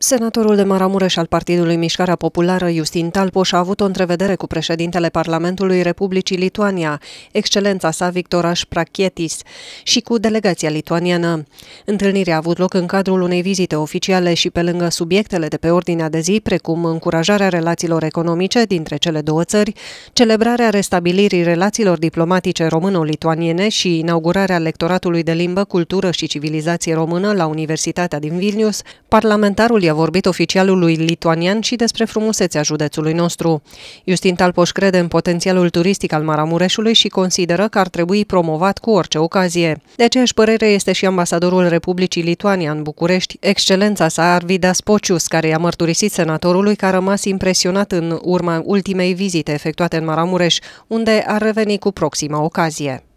Senatorul de Maramureș al Partidului Mișcarea Populară, Justin Talpoș, a avut o întrevedere cu președintele Parlamentului Republicii Lituania, excelența sa Victoraș Prachietis, și cu delegația lituaniană. Întâlnirea a avut loc în cadrul unei vizite oficiale și pe lângă subiectele de pe ordinea de zi, precum încurajarea relațiilor economice dintre cele două țări, celebrarea restabilirii relațiilor diplomatice româno-lituaniene și inaugurarea lectoratului de limbă, cultură și civilizație română la Universitatea din Vilnius, parlamentarul a vorbit oficialului lituanian și despre frumusețea județului nostru. Justin Talpoș crede în potențialul turistic al Maramureșului și consideră că ar trebui promovat cu orice ocazie. De aceeași părere este și ambasadorul Republicii Lituania în București, excelența sa Arvida Spocius, care i-a mărturisit senatorului că a rămas impresionat în urma ultimei vizite efectuate în Maramureș, unde ar reveni cu proxima ocazie.